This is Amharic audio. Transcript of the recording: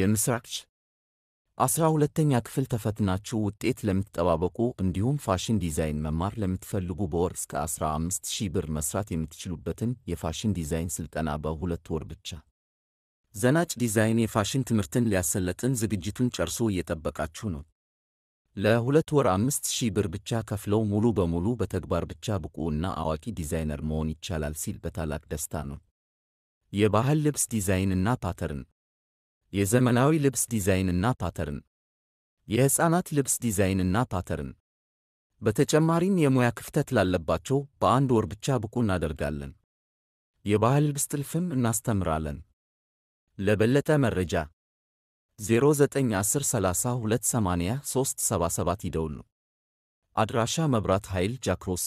የምስራች አስራ ሁለተኛ ክፍል ተፈትናችሁ ውጤት ለምትጠባበቁ እንዲሁም ፋሽን ዲዛይን መማር ለምትፈልጉ በወር እስከ 15 ሺህ ብር መስራት የምትችሉበትን የፋሽን ዲዛይን ስልጠና በሁለት ወር ብቻ። ዘናጭ ዲዛይን የፋሽን ትምህርትን ሊያሰለጥን ዝግጅቱን ጨርሶ እየጠበቃችሁ ነው። ለሁለት ወር አምስት ሺህ ብር ብቻ ከፍለው ሙሉ በሙሉ በተግባር ብቻ ብቁና አዋቂ ዲዛይነር መሆን ይቻላል ሲል በታላቅ ደስታ ነው። የባህል ልብስ ዲዛይንና ፓተርን የዘመናዊ ልብስ ዲዛይንና ፓተርን፣ የሕፃናት ልብስ ዲዛይንና ፓተርን። በተጨማሪም የሙያ ክፍተት ላለባቸው በአንድ ወር ብቻ ብቁ እናደርጋለን። የባህል ልብስ ጥልፍም እናስተምራለን። ለበለጠ መረጃ 0910328377 ይደውሉ። አድራሻ መብራት ኃይል ጃክሮስ